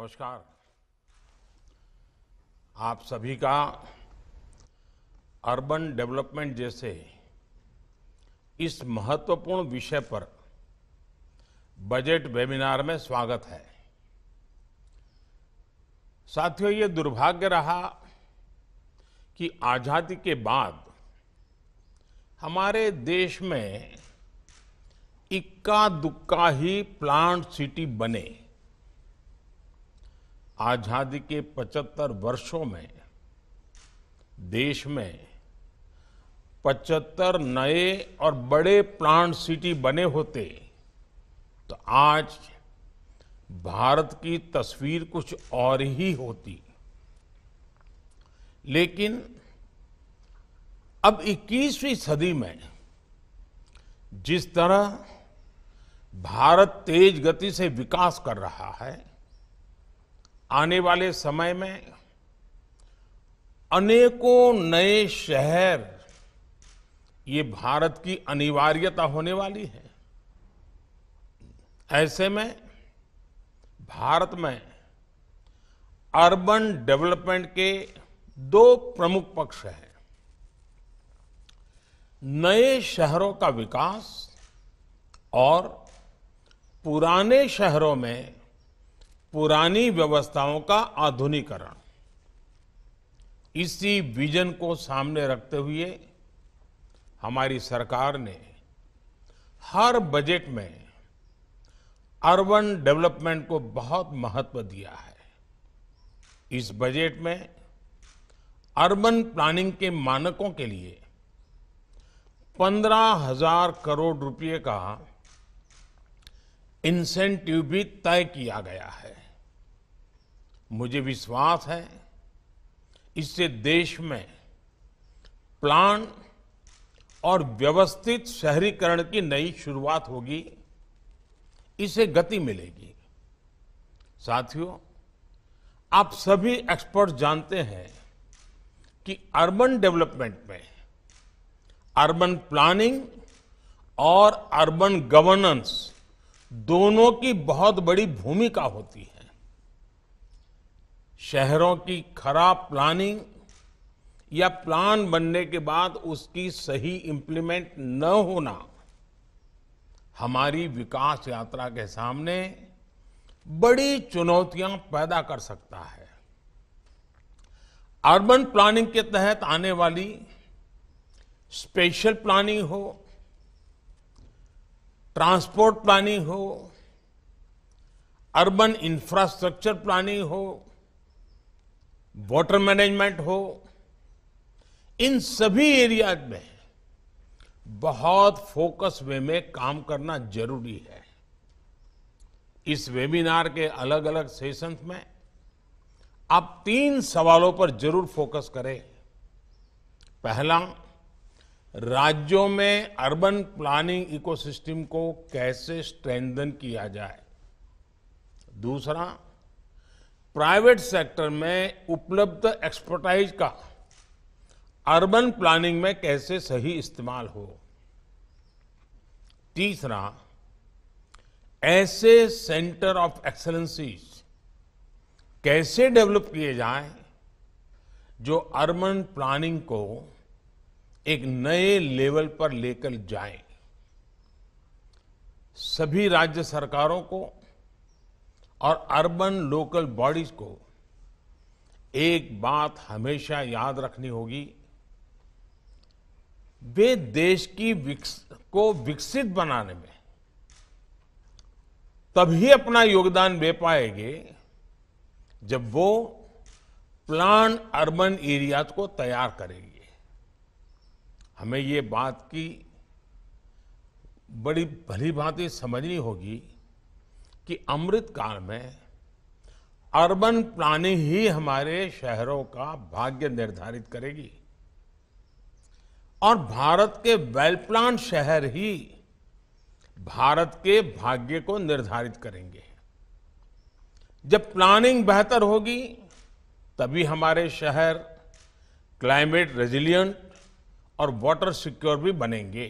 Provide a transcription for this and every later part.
नमस्कार आप सभी का अर्बन डेवलपमेंट जैसे इस महत्वपूर्ण विषय पर बजट वेबिनार में स्वागत है साथियों ये दुर्भाग्य रहा कि आज़ादी के बाद हमारे देश में इक्का दुक्का ही प्लांट सिटी बने आज़ादी के 75 वर्षों में देश में 75 नए और बड़े प्लांट सिटी बने होते तो आज भारत की तस्वीर कुछ और ही होती लेकिन अब 21वीं सदी में जिस तरह भारत तेज गति से विकास कर रहा है आने वाले समय में अनेकों नए शहर ये भारत की अनिवार्यता होने वाली है ऐसे में भारत में अर्बन डेवलपमेंट के दो प्रमुख पक्ष हैं नए शहरों का विकास और पुराने शहरों में पुरानी व्यवस्थाओं का आधुनिकरण इसी विजन को सामने रखते हुए हमारी सरकार ने हर बजट में अर्बन डेवलपमेंट को बहुत महत्व दिया है इस बजट में अर्बन प्लानिंग के मानकों के लिए पंद्रह हजार करोड़ रुपए का इंसेंटिव भी तय किया गया है मुझे विश्वास है इससे देश में प्लान और व्यवस्थित शहरीकरण की नई शुरुआत होगी इसे गति मिलेगी साथियों आप सभी एक्सपर्ट जानते हैं कि अर्बन डेवलपमेंट में अर्बन प्लानिंग और अर्बन गवर्नेंस दोनों की बहुत बड़ी भूमिका होती है शहरों की खराब प्लानिंग या प्लान बनने के बाद उसकी सही इम्प्लीमेंट न होना हमारी विकास यात्रा के सामने बड़ी चुनौतियां पैदा कर सकता है अर्बन प्लानिंग के तहत आने वाली स्पेशल प्लानिंग हो ट्रांसपोर्ट प्लानिंग हो अर्बन इंफ्रास्ट्रक्चर प्लानिंग हो वाटर मैनेजमेंट हो इन सभी एरियाज में बहुत फोकस वे में काम करना जरूरी है इस वेबिनार के अलग अलग सेशंस में आप तीन सवालों पर जरूर फोकस करें पहला राज्यों में अर्बन प्लानिंग इकोसिस्टम को कैसे स्ट्रेंथन किया जाए दूसरा प्राइवेट सेक्टर में उपलब्ध एक्सपर्टाइज का अर्बन प्लानिंग में कैसे सही इस्तेमाल हो तीसरा ऐसे सेंटर ऑफ एक्सलेंसीज कैसे डेवलप किए जाएं जो अर्बन प्लानिंग को एक नए लेवल पर लेकर जाएं सभी राज्य सरकारों को और अर्बन लोकल बॉडीज को एक बात हमेशा याद रखनी होगी वे देश की विकस, को विकसित बनाने में तभी अपना योगदान दे पाएंगे जब वो प्लान अर्बन एरियाज को तैयार करेंगे हमें ये बात की बड़ी भली भांति समझनी होगी कि अमृत काल में अर्बन प्लानिंग ही हमारे शहरों का भाग्य निर्धारित करेगी और भारत के वेल प्लान शहर ही भारत के भाग्य को निर्धारित करेंगे जब प्लानिंग बेहतर होगी तभी हमारे शहर क्लाइमेट रेजिलियंट और वाटर सिक्योर भी बनेंगे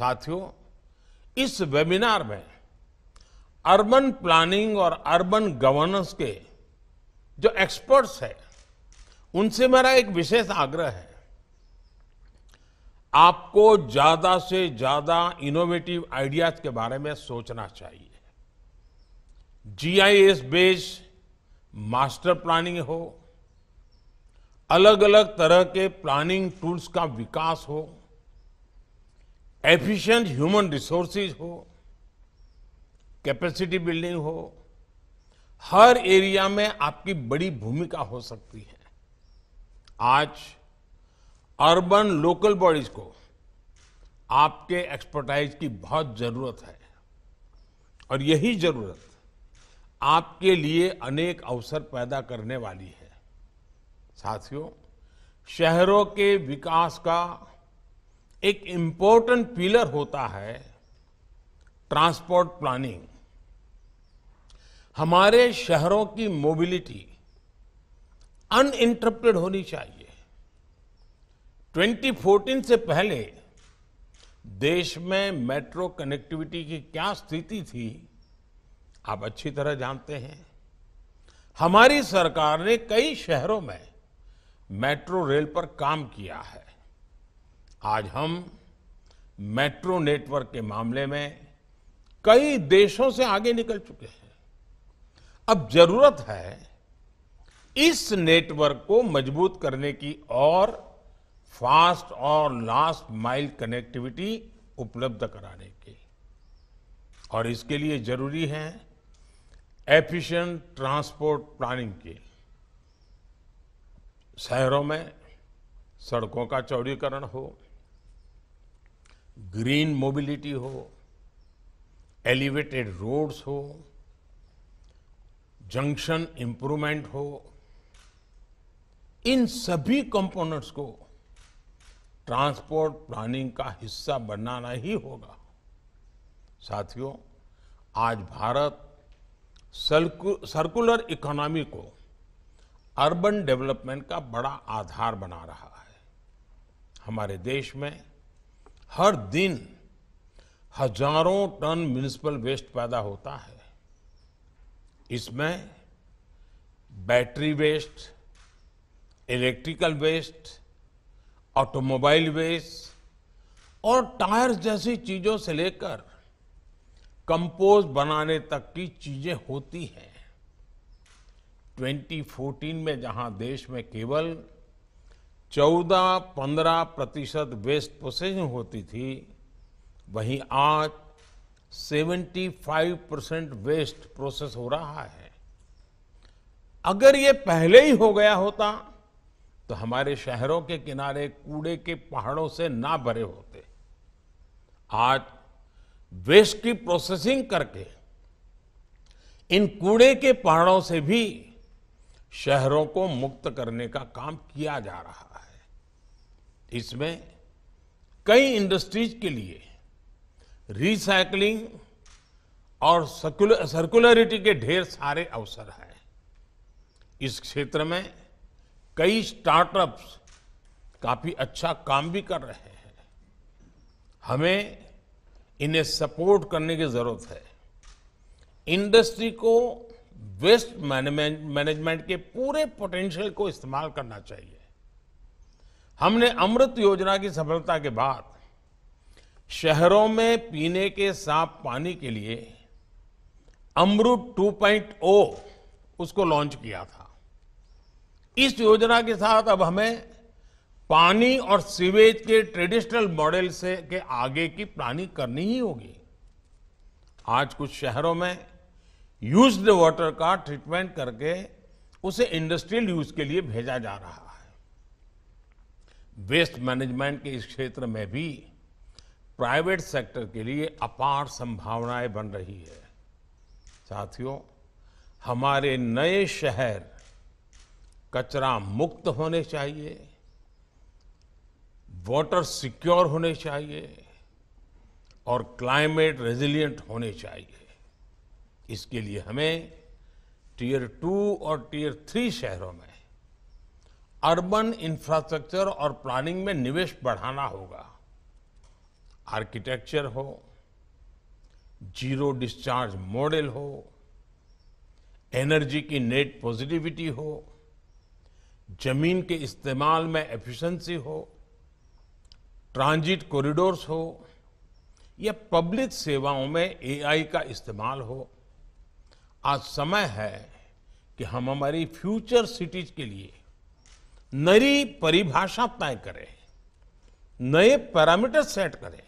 साथियों इस वेबिनार में अर्बन प्लानिंग और अर्बन गवर्नेंस के जो एक्सपर्ट्स हैं उनसे मेरा एक विशेष आग्रह है आपको ज्यादा से ज्यादा इनोवेटिव आइडियाज के बारे में सोचना चाहिए जीआईएस बेस्ड मास्टर प्लानिंग हो अलग अलग तरह के प्लानिंग टूल्स का विकास हो एफिशिएंट ह्यूमन रिसोर्सेज हो कैपेसिटी बिल्डिंग हो हर एरिया में आपकी बड़ी भूमिका हो सकती है आज अर्बन लोकल बॉडीज को आपके एक्सपर्टाइज की बहुत जरूरत है और यही जरूरत आपके लिए अनेक अवसर पैदा करने वाली है साथियों शहरों के विकास का एक इम्पोर्टेंट पिलर होता है ट्रांसपोर्ट प्लानिंग हमारे शहरों की मोबिलिटी अनइंटरप्टेड होनी चाहिए 2014 से पहले देश में मेट्रो कनेक्टिविटी की क्या स्थिति थी आप अच्छी तरह जानते हैं हमारी सरकार ने कई शहरों में मेट्रो रेल पर काम किया है आज हम मेट्रो नेटवर्क के मामले में कई देशों से आगे निकल चुके हैं अब जरूरत है इस नेटवर्क को मजबूत करने की और फास्ट और लास्ट माइल कनेक्टिविटी उपलब्ध कराने की और इसके लिए जरूरी है एफिशिएंट ट्रांसपोर्ट प्लानिंग की शहरों में सड़कों का चौड़ीकरण हो ग्रीन मोबिलिटी हो एलिवेटेड रोड्स हो जंक्शन इंप्रूवमेंट हो इन सभी कंपोनेंट्स को ट्रांसपोर्ट प्लानिंग का हिस्सा बनाना ही होगा साथियों आज भारत सर्कुलर इकोनॉमी को अर्बन डेवलपमेंट का बड़ा आधार बना रहा है हमारे देश में हर दिन हजारों टन म्यूनिसिपल वेस्ट पैदा होता है इसमें battery waste electrical waste automobile waste और टायर्स जैसी चीज़ों से लेकर कंपोज बनाने तक की चीज़ें होती हैं 2014 में जहां देश में केवल 14-15 प्रतिशत वेस्ट प्रोसेसिंग होती थी वहीं आज 75 परसेंट वेस्ट प्रोसेस हो रहा है अगर ये पहले ही हो गया होता तो हमारे शहरों के किनारे कूड़े के पहाड़ों से ना भरे होते आज वेस्ट की प्रोसेसिंग करके इन कूड़े के पहाड़ों से भी शहरों को मुक्त करने का काम किया जा रहा है इसमें कई इंडस्ट्रीज के लिए रिसाइकलिंग और सर्कुलरिटी के ढेर सारे अवसर हैं इस क्षेत्र में कई स्टार्टअप्स काफी अच्छा काम भी कर रहे हैं हमें इन्हें सपोर्ट करने की जरूरत है इंडस्ट्री को वेस्ट मैनेजमेंट के पूरे पोटेंशियल को इस्तेमाल करना चाहिए हमने अमृत योजना की सफलता के बाद शहरों में पीने के साफ पानी के लिए अमृत 2.0 उसको लॉन्च किया था इस योजना के साथ अब हमें पानी और सीवेज के ट्रेडिशनल मॉडल से के आगे की प्लानिंग करनी ही होगी आज कुछ शहरों में यूज्ड वाटर का ट्रीटमेंट करके उसे इंडस्ट्रियल यूज के लिए भेजा जा रहा है वेस्ट मैनेजमेंट के इस क्षेत्र में भी प्राइवेट सेक्टर के लिए अपार संभावनाएं बन रही है साथियों हमारे नए शहर कचरा मुक्त होने चाहिए वाटर सिक्योर होने चाहिए और क्लाइमेट रेजिलिएंट होने चाहिए इसके लिए हमें टीयर टू और टीयर थ्री शहरों में अर्बन इंफ्रास्ट्रक्चर और प्लानिंग में निवेश बढ़ाना होगा आर्किटेक्चर हो जीरो डिस्चार्ज मॉडल हो एनर्जी की नेट पॉजिटिविटी हो जमीन के इस्तेमाल में एफिशिएंसी हो ट्रांजिट कॉरिडोर्स हो या पब्लिक सेवाओं में एआई का इस्तेमाल हो आज समय है कि हम हमारी फ्यूचर सिटीज के लिए नई परिभाषा तय करें नए पैरामीटर सेट करें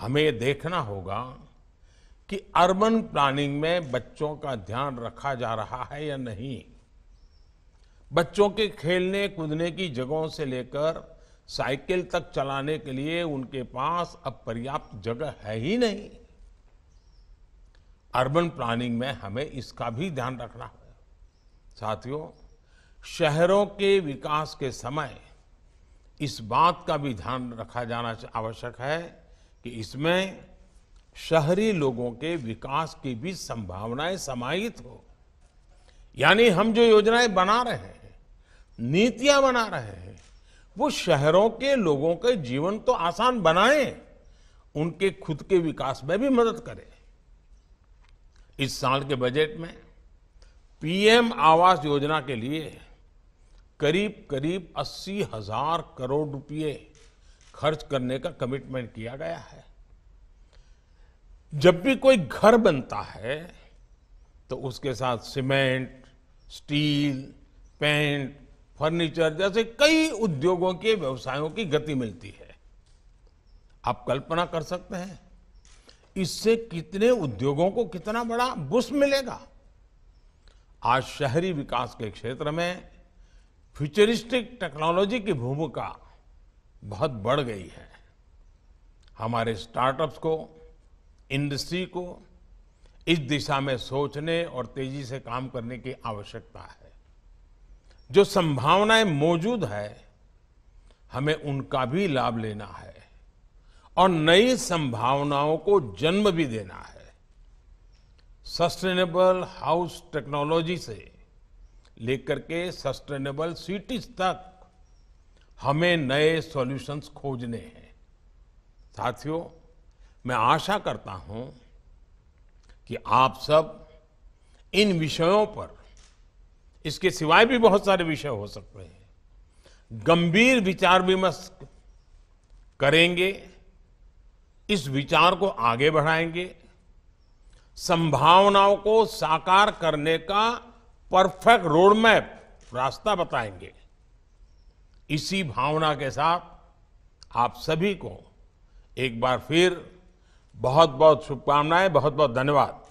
हमें देखना होगा कि अर्बन प्लानिंग में बच्चों का ध्यान रखा जा रहा है या नहीं बच्चों के खेलने कूदने की जगहों से लेकर साइकिल तक चलाने के लिए उनके पास अब पर्याप्त जगह है ही नहीं अर्बन प्लानिंग में हमें इसका भी ध्यान रखना है साथियों शहरों के विकास के समय इस बात का भी ध्यान रखा जाना आवश्यक है कि इसमें शहरी लोगों के विकास की भी संभावनाएं समाहित हो यानी हम जो योजनाएं बना रहे हैं नीतियां बना रहे हैं वो शहरों के लोगों के जीवन तो आसान बनाए उनके खुद के विकास में भी मदद करें इस साल के बजट में पीएम आवास योजना के लिए करीब करीब अस्सी हजार करोड़ रुपये खर्च करने का कमिटमेंट किया गया है जब भी कोई घर बनता है तो उसके साथ सीमेंट स्टील पेंट फर्नीचर जैसे कई उद्योगों के व्यवसायों की गति मिलती है आप कल्पना कर सकते हैं इससे कितने उद्योगों को कितना बड़ा बुश मिलेगा आज शहरी विकास के क्षेत्र में फ्यूचरिस्टिक टेक्नोलॉजी की भूमिका बहुत बढ़ गई है हमारे स्टार्टअप्स को इंडस्ट्री को इस दिशा में सोचने और तेजी से काम करने की आवश्यकता है जो संभावनाएं मौजूद है हमें उनका भी लाभ लेना है और नई संभावनाओं को जन्म भी देना है सस्टेनेबल हाउस टेक्नोलॉजी से लेकर के सस्टेनेबल सिटीज तक हमें नए सॉल्यूशंस खोजने हैं साथियों मैं आशा करता हूं कि आप सब इन विषयों पर इसके सिवाय भी बहुत सारे विषय हो सकते हैं गंभीर विचार विमर्श करेंगे इस विचार को आगे बढ़ाएंगे संभावनाओं को साकार करने का परफेक्ट रोडमैप रास्ता बताएंगे इसी भावना के साथ आप सभी को एक बार फिर बहुत बहुत शुभकामनाएं बहुत बहुत धन्यवाद